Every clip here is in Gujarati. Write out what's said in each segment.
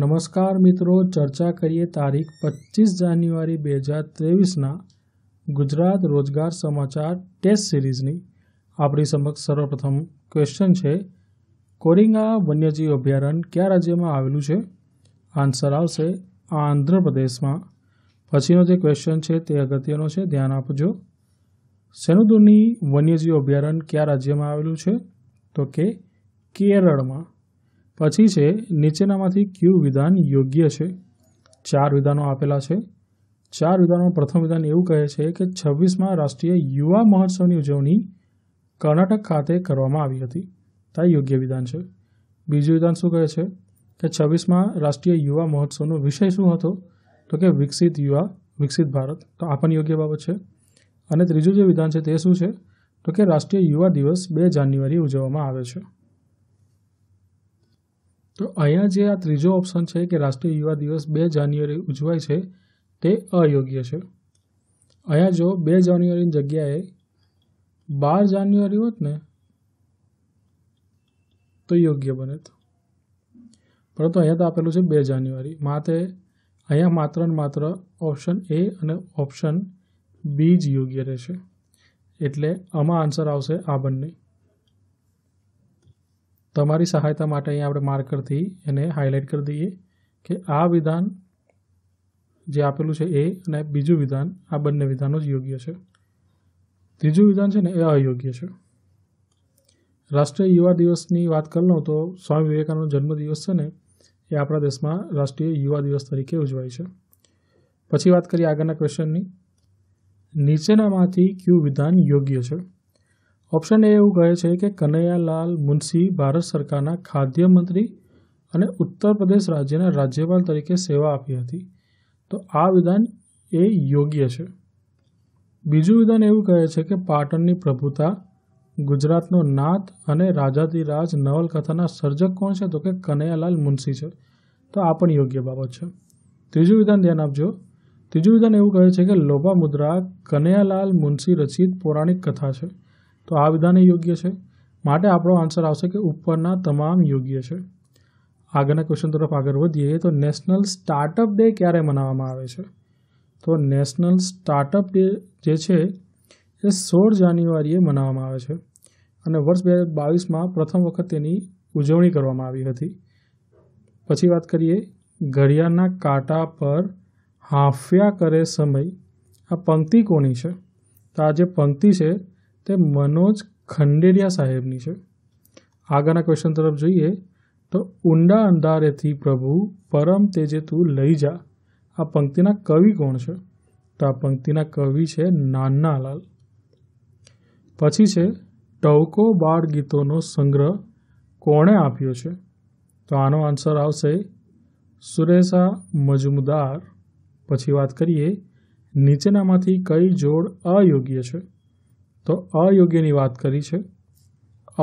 નમસ્કાર મિત્રો ચર્ચા કરીએ તારીખ પચીસ જાન્યુઆરી બે હજાર ત્રેવીસના ગુજરાત રોજગાર સમાચાર ટેસ્ટ સિરીઝની આપણી સમક્ષ સર્વપ્રથમ ક્વેશ્ચન છે કોરિંગા વન્યજીવ અભયારણ્ય કયા રાજ્યમાં આવેલું છે આન્સર આવશે આંધ્રપ્રદેશમાં પછીનો જે ક્વેશ્ચન છે તે અગત્યનો છે ધ્યાન આપજો સેનુદુની વન્યજીવ અભયારણ્ય કયા રાજ્યમાં આવેલું છે તો કે કેરળમાં પછી છે નીચેનામાંથી કયું વિધાન યોગ્ય છે ચાર વિધાનો આપેલા છે ચાર વિધાનો પ્રથમ વિધાન એવું કહે છે કે છવ્વીસમાં રાષ્ટ્રીય યુવા મહોત્સવની ઉજવણી કર્ણાટક ખાતે કરવામાં આવી હતી આ યોગ્ય વિધાન છે બીજું વિધાન શું કહે છે કે છવ્વીસમાં રાષ્ટ્રીય યુવા મહોત્સવનો વિષય શું હતો તો કે વિકસિત યુવા વિકસિત ભારત તો આ પણ યોગ્ય બાબત છે અને ત્રીજું જે વિધાન છે તે શું છે તો કે રાષ્ટ્રીય યુવા દિવસ બે જાન્યુઆરી ઉજવવામાં આવે છે તો અહીંયા જે આ ત્રીજો ઓપ્શન છે કે રાષ્ટ્રીય યુવા દિવસ બે જાન્યુઆરી ઉજવાય છે તે અયોગ્ય છે અહીંયા જો બે જાન્યુઆરીની જગ્યાએ બાર જાન્યુઆરી હોત ને તો યોગ્ય બને પરંતુ અહીંયા તો આપેલું છે બે જાન્યુઆરી માટે અહીંયા માત્ર ને માત્ર ઓપ્શન એ અને ઓપ્શન બી જ યોગ્ય રહેશે એટલે આમાં આન્સર આવશે આ બંને તમારી સહાયતા માટે અહીંયા આપણે માર્કરથી એને હાઇલાઇટ કરી દઈએ કે આ વિધાન જે આપેલું છે એ અને બીજું વિધાન આ બંને વિધાનો જ યોગ્ય છે ત્રીજું વિધાન છે ને એ અયોગ્ય છે રાષ્ટ્રીય યુવા દિવસની વાત કરી લઉં તો સ્વામી વિવેકાનંદનો જન્મદિવસ છે ને એ આપણા દેશમાં રાષ્ટ્રીય યુવા દિવસ તરીકે ઉજવાય છે પછી વાત કરીએ આગળના ક્વેશ્ચનની નીચેનામાંથી કયું વિધાન યોગ્ય છે ઓપ્શન એ એવું કહે છે કે કનૈયાલાલ મુનશી ભારત સરકારના ખાદ્ય મંત્રી અને ઉત્તર પ્રદેશ રાજ્યના રાજ્યપાલ તરીકે સેવા આપી હતી તો આ વિધાન એ યોગ્ય છે બીજું વિધાન એવું કહે છે કે પાટણની પ્રભુતા ગુજરાતનો નાથ અને રાજાધિરાજ નવલકથાના સર્જક કોણ છે તો કે કનૈયાલાલ મુનશી છે તો આ પણ યોગ્ય બાબત છે ત્રીજું વિધાન ધ્યાન આપજો ત્રીજું વિધાન એવું કહે છે કે લોભા મુદ્રા કનૈયાલાલ મુનશી રચિત પૌરાણિક કથા છે તો આ વિધાન યોગ્ય છે માટે આપણો આન્સર આવશે કે ઉપરના તમામ યોગ્ય છે આગળના ક્વેશ્ચન તરફ આગળ વધીએ તો નેશનલ સ્ટાર્ટઅપ ડે ક્યારે મનાવવામાં આવે છે તો નેશનલ સ્ટાર્ટઅપ ડે જે છે એ સોળ જાન્યુઆરીએ મનાવવામાં આવે છે અને વર્ષ બે હજાર બાવીસમાં પ્રથમ વખત તેની ઉજવણી કરવામાં આવી હતી પછી વાત કરીએ ઘડિયાળના કાંટા પર હાંફ્યા કરે સમય આ પંક્તિ કોની છે તો આ જે પંક્તિ છે તે મનોજ ખંડેરિયા સાહેબની છે આગળના ક્વેશ્ચન તરફ જોઈએ તો ઊંડા અંધારેથી પ્રભુ પરમ તેજે તું લઈ જા આ પંક્તિના કવિ કોણ છે તો આ પંક્તિના કવિ છે નાનાલાલ પછી છે ટવકો બાળ ગીતોનો સંગ્રહ કોણે આપ્યો છે તો આનો આન્સર આવશે સુરેશા મજમુદાર પછી વાત કરીએ નીચેનામાંથી કઈ જોડ અયોગ્ય છે તો અયોગ્યની વાત કરી છે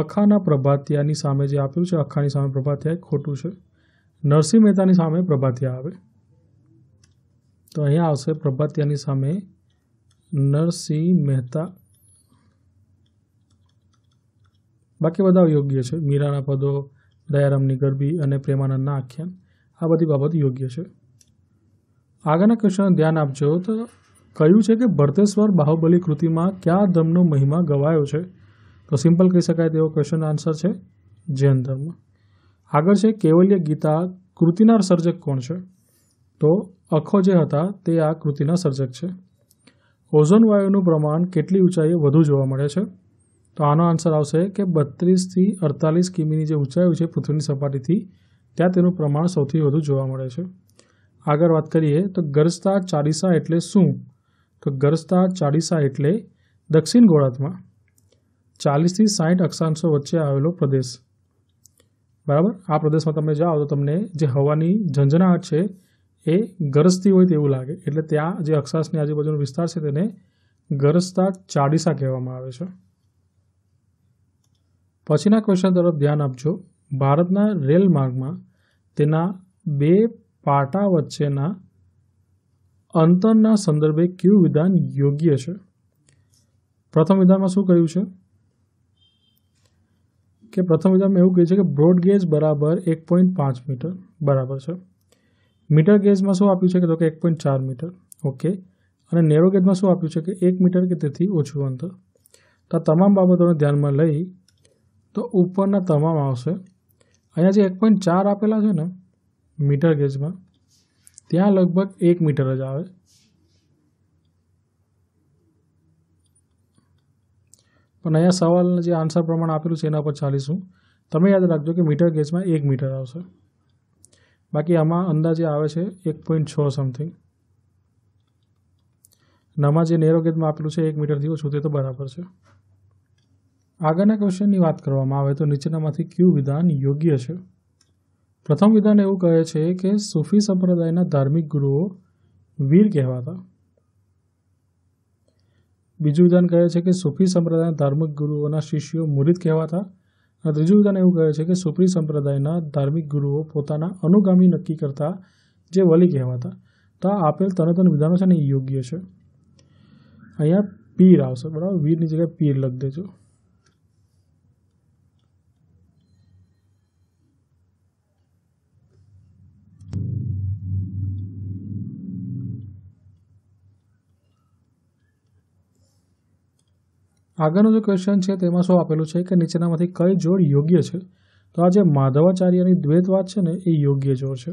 અખાના પ્રભાતિયાની સામે જે આપ્યું છે અખાની સામે પ્રભાતિયા ખોટું છે નરસિંહ મહેતાની સામે પ્રભાતિયા આવે તો અહીંયા આવશે પ્રભાતિયાની સામે નરસિંહ મહેતા બાકી બધા યોગ્ય છે મીરાના પદો દયારામની ગરબી અને પ્રેમાનંદના આખ્યાન આ બધી બાબત યોગ્ય છે આગળના ક્વેશ્ચન ધ્યાન આપજો તો કહ્યું છે કે ભરતેશ્વર બાહુબલી કૃતિમાં કયા ધર્મનો મહિમા ગવાયો છે તો સિમ્પલ કહી શકાય તેવો ક્વેશ્ચન આન્સર છે જૈન ધર્મ આગળ છે કેવલ્ય ગીતા કૃતિના સર્જક કોણ છે તો અખો જે હતા તે આ કૃતિના સર્જક છે ઓઝોન વાયુનું પ્રમાણ કેટલી ઊંચાઈએ વધુ જોવા મળે છે તો આનો આન્સર આવશે કે બત્રીસથી અડતાલીસ કિમીની જે ઊંચાઈ છે પૃથ્વીની સપાટીથી ત્યાં તેનું પ્રમાણ સૌથી વધુ જોવા મળે છે આગળ વાત કરીએ તો ગરજતા ચાલીસા એટલે શું તો ગરજતા ચાલીસા એટલે દક્ષિણ ગોળાર્ધમાં ચાલીસથી સાઠ અક્ષાંશો વચ્ચે આવેલો પ્રદેશ બરાબર આ પ્રદેશમાં તમે જાઓ તો તમને જે હવાની ઝંઝનાટ છે એ ગરજતી હોય તેવું લાગે એટલે ત્યાં જે અક્ષાંશની આજુબાજુનો વિસ્તાર છે તેને ગરજતા ચાડીસા કહેવામાં આવે છે પછીના ક્વેશ્ચન તરફ ધ્યાન આપજો ભારતના રેલ માર્ગમાં તેના બે પાટા વચ્ચેના અંતરના સંદર્ભે કયું વિધાન યોગ્ય છે પ્રથમ વિધાનમાં શું કહ્યું છે કે પ્રથમ વિધાનમાં એવું કહ્યું છે કે બ્રોડ ગેજ બરાબર એક પોઈન્ટ પાંચ મીટર બરાબર છે મીટર ગેજમાં શું આપ્યું છે કે તો કે એક પોઈન્ટ ચાર મીટર ઓકે અને નેરો ગેજમાં શું આપ્યું છે કે એક મીટર કે તેથી ઓછું અંતર તો આ તમામ બાબતોને ધ્યાનમાં લઈ તો ઉપરના તમામ આવશે અહીંયા જે એક પોઈન્ટ ચાર આપેલા છે ને મીટર ગેજમાં ત્યાં લગભગ એક મીટર જ આવે પણ અહીંયા સવાલને જે આન્સર પ્રમાણે આપેલું છે એના પર ચાલીશું તમે યાદ રાખજો કે મીટર ગેજમાં એક મીટર આવશે બાકી આમાં અંદાજે આવે છે એક પોઈન્ટ છ સમથિંગ નામાં જે નેરો ગેજમાં આપેલું છે એક મીટરથી ઓછું તે તો બરાબર છે આગળના ક્વેશ્ચનની વાત કરવામાં આવે તો નીચેનામાંથી ક્યુ વિધાન યોગ્ય છે પ્રથમ વિધાન એવું કહે છે કે સૂફી સંપ્રદાયના ધાર્મિક ગુરુઓ વીર કહેવાતા બીજું વિધાન કહે છે કે સૂફી સંપ્રદાયના ધાર્મિક ગુરુઓના શિષ્યો મુરિદ કહેવાતા અને ત્રીજું વિધાન એવું કહે છે કે સુફી સંપ્રદાયના ધાર્મિક ગુરુઓ પોતાના અનુગામી નક્કી કરતા જે વલી કહેવાતા તો આ આપેલ તનતન વિધાનો છે ને એ યોગ્ય છે અહીંયા પીર આવશે બરાબર વીરની જગ્યાએ પીર લખી દેજો આગળનો જે ક્વેશ્ચન છે તેમાં શું આપેલું છે કે નીચેનામાંથી કઈ જોડ યોગ્ય છે તો આ જે માધવાચાર્યની વાત છે ને એ યોગ્ય જોડ છે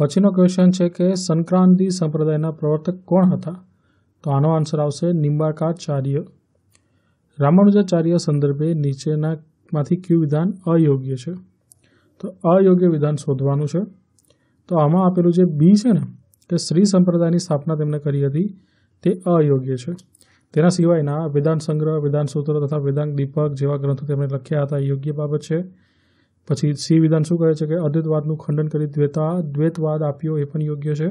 પછીનો ક્વેશ્ચન છે કે સંક્રાંતિ સંપ્રદાયના પ્રવર્તક કોણ હતા તો આનો આન્સર આવશે નિંબાકાચાર્ય રામાનુજાચાર્ય સંદર્ભે નીચેનામાંથી ક્યુ વિધાન અયોગ્ય છે તો અયોગ્ય વિધાન શોધવાનું છે તો આમાં આપેલું જે બી છે ને કે શ્રી સંપ્રદાયની સ્થાપના તેમણે કરી હતી તે અયોગ્ય છે તેના સિવાયના વેદાંત સંગ્રહ વેદાંત સૂત્ર તથા વેદાંત દીપક જેવા ગ્રંથો તેમણે લખ્યા હતા યોગ્ય બાબત છે પછી સી વિધાન શું કહે છે કે અદ્વૈતવાદનું ખંડન કરી દ્વેતા દ્વૈતવાદ આપ્યો એ પણ યોગ્ય છે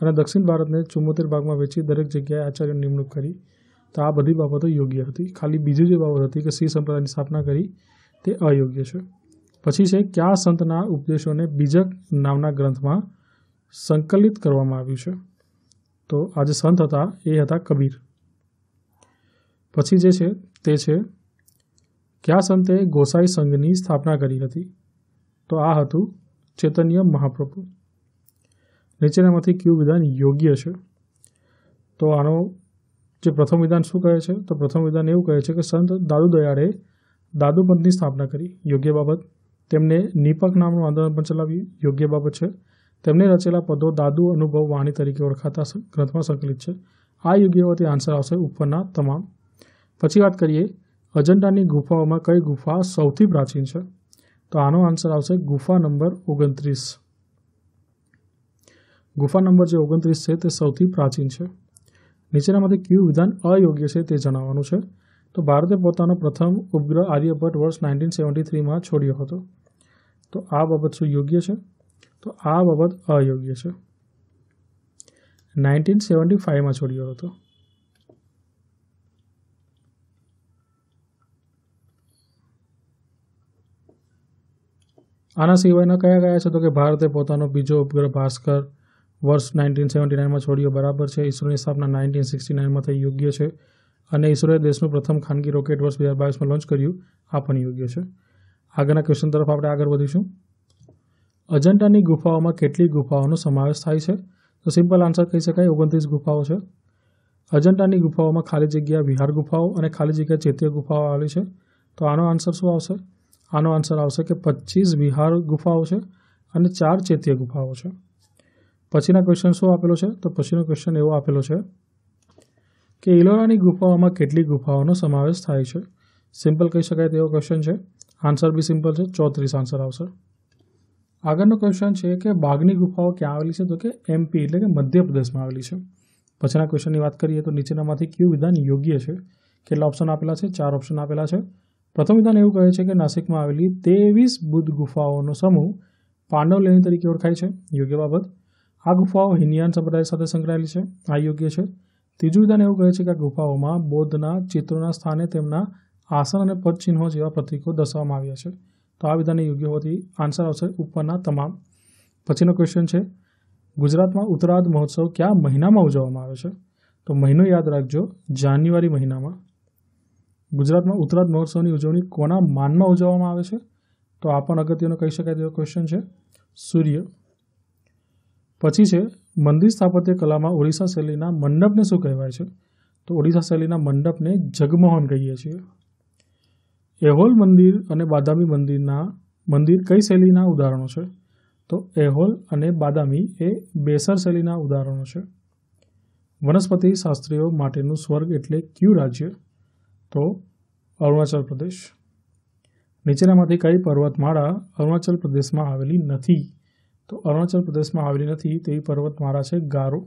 અને દક્ષિણ ભારતને ચુમ્મોતેર ભાગમાં વેચી દરેક જગ્યાએ આચાર્ય નિમણૂક કરી તો આ બધી બાબતો યોગ્ય હતી ખાલી બીજી જે બાબત હતી કે સિંહ સંપ્રદાયની સ્થાપના કરી તે અયોગ્ય છે પછી છે કયા સંતના ઉપદેશોને બીજક નામના ગ્રંથમાં સંકલિત કરવામાં આવ્યું છે તો આ જે સંત હતા એ હતા કબીર પછી જે છે તે છે ક્યાં સંતે ગોસાઈ સંઘની સ્થાપના કરી હતી તો આ હતું ચૈતન્ય મહાપ્રભુ નીચેનામાંથી કયું વિધાન યોગ્ય છે તો આનો જે પ્રથમ વિધાન શું કહે છે તો પ્રથમ વિધાન એવું કહે છે કે સંત દાદુ દયાળે દાદુ પંથની સ્થાપના કરી યોગ્ય બાબત તેમને નીપક નામનું આંદોલન પણ ચલાવ્યું યોગ્ય બાબત છે તેમને રચેલા પદો દાદુ અનુભવ વાણી તરીકે ઓળખાતા ગ્રંથમાં સંકલિત છે આ યોગ્ય વતી આન્સર આવશે ઉપરના તમામ પછી વાત કરીએ અજંટાની ગુફાઓમાં કઈ ગુફા સૌથી પ્રાચીન છે તો આનો આન્સર આવશે ગુફા નંબર ઓગણત્રીસ ગુફા નંબર જે ઓગણત્રીસ છે તે સૌથી પ્રાચીન છે નીચેનામાંથી કયું વિધાન અયોગ્ય છે તે જણાવવાનું છે તો ભારતે પોતાનો પ્રથમ ઉપગ્રહ આર્યભટ્ટ વર્ષ નાઇન્ટીન સેવન્ટી થ્રીમાં છોડ્યો હતો તો આ બાબત શું યોગ્ય છે તો આ બાબત અયોગ્ય છે નાઇન્ટીન સેવન્ટી ફાઇવમાં છોડ્યો હતો આના સિવાયના કયા કયા છે તો કે ભારતે પોતાનો બીજો ઉપગ્રહ ભાસ્કર વર્ષ નાઇન્ટીન સેવન્ટી નાઇનમાં છોડ્યો બરાબર છે ઈસરોની સ્થાપના નાઇન્ટીન સિક્સટી નાઇનમાં થઈ યોગ્ય છે અને ઈસરોએ દેશનું પ્રથમ ખાનગી રોકેટ વર્ષ બે હજાર બાવીસમાં લોન્ચ કર્યું આ પણ યોગ્ય છે આગળના ક્વેશ્ચન તરફ આપણે આગળ વધીશું અજંટાની ગુફાઓમાં કેટલી ગુફાઓનો સમાવેશ થાય છે તો સિમ્પલ આન્સર કહી શકાય ઓગણત્રીસ ગુફાઓ છે અજંટાની ગુફાઓમાં ખાલી જગ્યા વિહાર ગુફાઓ અને ખાલી જગ્યા ચેતીય ગુફાઓ આવેલી છે તો આનો આન્સર શું આવશે આનો આન્સર આવશે કે પચીસ વિહાર ગુફાઓ છે અને ચાર ચેતીય ગુફાઓ છે પછીના ક્વેશ્ચન શું આપેલો છે તો પછીનો ક્વેશ્ચન એવો આપેલો છે કે ઇલોરાની ગુફાઓમાં કેટલી ગુફાઓનો સમાવેશ થાય છે સિમ્પલ કહી શકાય તેવો ક્વેશ્ચન છે આન્સર બી સિમ્પલ છે ચોત્રીસ આન્સર આવશે આગળનો ક્વેશ્ચન છે કે બાગની ગુફાઓ ક્યાં આવેલી છે તો કે એમપી એટલે કે મધ્યપ્રદેશમાં આવેલી છે પછીના ક્વેશ્ચનની વાત કરીએ તો નીચેનામાંથી કયું વિધાન યોગ્ય છે કેટલા ઓપ્શન આપેલા છે ચાર ઓપ્શન આપેલા છે પ્રથમ વિધાન એવું કહે છે કે નાસિકમાં આવેલી તેવીસ બુદ્ધ ગુફાઓનો સમૂહ પાંડવ લેણી તરીકે ઓળખાય છે યોગ્ય બાબત આ ગુફાઓ હિન્દિયાન સંપ્રદાય સાથે સંકળાયેલી છે આ યોગ્ય છે ત્રીજું વિધાન એવું કહે છે કે આ ગુફાઓમાં બૌદ્ધના ચિત્રોના સ્થાને તેમના આસન અને પદ ચિહ્નો જેવા પ્રતિકો દર્શાવવામાં આવ્યા છે તો આ વિધાને યોગ્ય હોવાથી આન્સર આવશે ઉપરના તમામ પછીનો ક્વેશ્ચન છે ગુજરાતમાં ઉત્તરાર્ધ મહોત્સવ કયા મહિનામાં ઉજવવામાં આવે છે તો મહિનો યાદ રાખજો જાન્યુઆરી મહિનામાં ગુજરાતમાં ઉત્તરાયણ મહોત્સવની ઉજવણી કોના માનમાં ઉજવવામાં આવે છે તો આ પણ અગત્યનો કહી શકાય તેવો ક્વેશ્ચન છે સૂર્ય પછી છે મંદિર સ્થાપત્ય કલામાં ઓડિશા શૈલીના મંડપને શું કહેવાય છે તો ઓડિશા શૈલીના મંડપને જગમોહન કહીએ છીએ એહોલ મંદિર અને બાદામી મંદિરના મંદિર કઈ શૈલીના ઉદાહરણો છે તો એહોલ અને બાદામી એ બેસર શૈલીના ઉદાહરણો છે વનસ્પતિ શાસ્ત્રીઓ માટેનું સ્વર્ગ એટલે ક્યુ રાજ્ય તો અરુણાચલ પ્રદેશ નીચેનામાંથી કઈ પર્વતમાળા અરુણાચલ પ્રદેશમાં આવેલી નથી તો અરુણાચલ પ્રદેશમાં આવેલી નથી તેવી પર્વતમાળા છે ગારો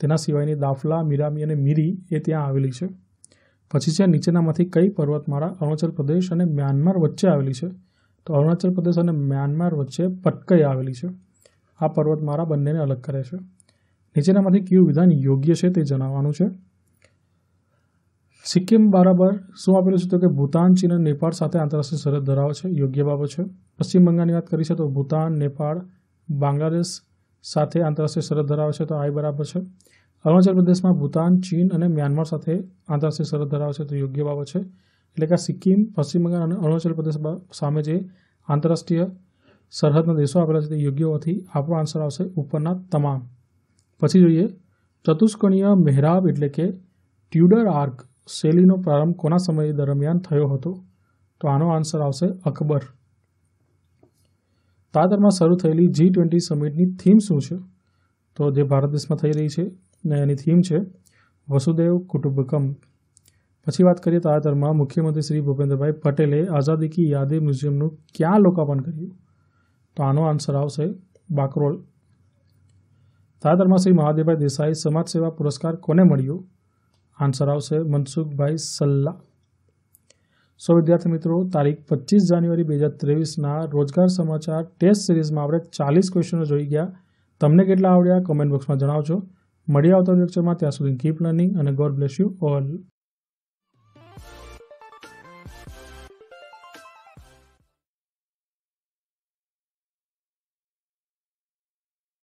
તેના સિવાયની દાફલા મિરામી અને મીરી એ ત્યાં આવેલી છે પછી છે નીચેનામાંથી કઈ પર્વતમાળા અરુણાચલ પ્રદેશ અને મ્યાનમાર વચ્ચે આવેલી છે તો અરુણાચલ પ્રદેશ અને મ્યાનમાર વચ્ચે પટકઈ આવેલી છે આ પર્વતમાળા બંનેને અલગ કરે છે નીચેનામાંથી કયું વિધાન યોગ્ય છે તે જણાવવાનું છે સિક્કિમ બરાબર શું આપેલું છે તો કે ભૂતાન ચીન અને નેપાળ સાથે આંતરરાષ્ટ્રીય સરહદ ધરાવે છે યોગ્ય બાબત છે પશ્ચિમ બંગાળની વાત કરી છે તો ભૂતાન નેપાળ બાંગ્લાદેશ સાથે આંતરરાષ્ટ્રીય સરહદ ધરાવે છે તો આઈ બરાબર છે અરુણાચલ પ્રદેશમાં ભૂતાન ચીન અને મ્યાનમાર સાથે આંતરરાષ્ટ્રીય સરહદ ધરાવે છે તો યોગ્ય બાબત છે એટલે કે સિક્કિમ પશ્ચિમ બંગાળ અને અરુણાચલ પ્રદેશ સામે જે આંતરરાષ્ટ્રીય સરહદના દેશો આપેલા છે તે યોગ્ય હોવાથી આપણો આન્સર આવશે ઉપરના તમામ પછી જોઈએ ચતુષ્કોણીય મહેરાબ એટલે કે ટ્યુડર આર્ક શૈલીનો પ્રારંભ કોના સમય દરમિયાન થયો હતો તો આનો આન્સર આવશે અકબર તાજેતરમાં શરૂ થયેલી જી ટ્વેન્ટી સમિટની થીમ શું છે તો જે ભારત દેશમાં થઈ રહી છે ને એની થીમ છે વસુદેવ કુટુંબકમ પછી વાત કરીએ તાજેતરમાં મુખ્યમંત્રી શ્રી ભૂપેન્દ્રભાઈ પટેલે આઝાદી કી યાદે મ્યુઝિયમનું ક્યાં લોકાર્પણ કર્યું તો આનો આન્સર આવશે બાકરોલ તાજેતરમાં શ્રી મહાદેવભાઈ દેસાઈ સમાજ સેવા પુરસ્કાર કોને મળ્યો આન્સર આવશે મનસુખભાઈ સલ્લા સો વિદ્યાર્થી મિત્રો તારીખ પચીસ જાન્યુઆરી બે હજાર ત્રેવીસના રોજગાર સમાચાર ટેસ્ટ સિરીઝમાં આપણે ચાલીસ ક્વેશ્ચનો જોઈ ગયા તમને કેટલા આવડ્યા કમેન્ટ બોક્સમાં જણાવજો મળી આવતા લેક્ચરમાં ત્યાં સુધી કીપ લર્નિંગ અને ગોડ બ્લેસ યુ ઓલ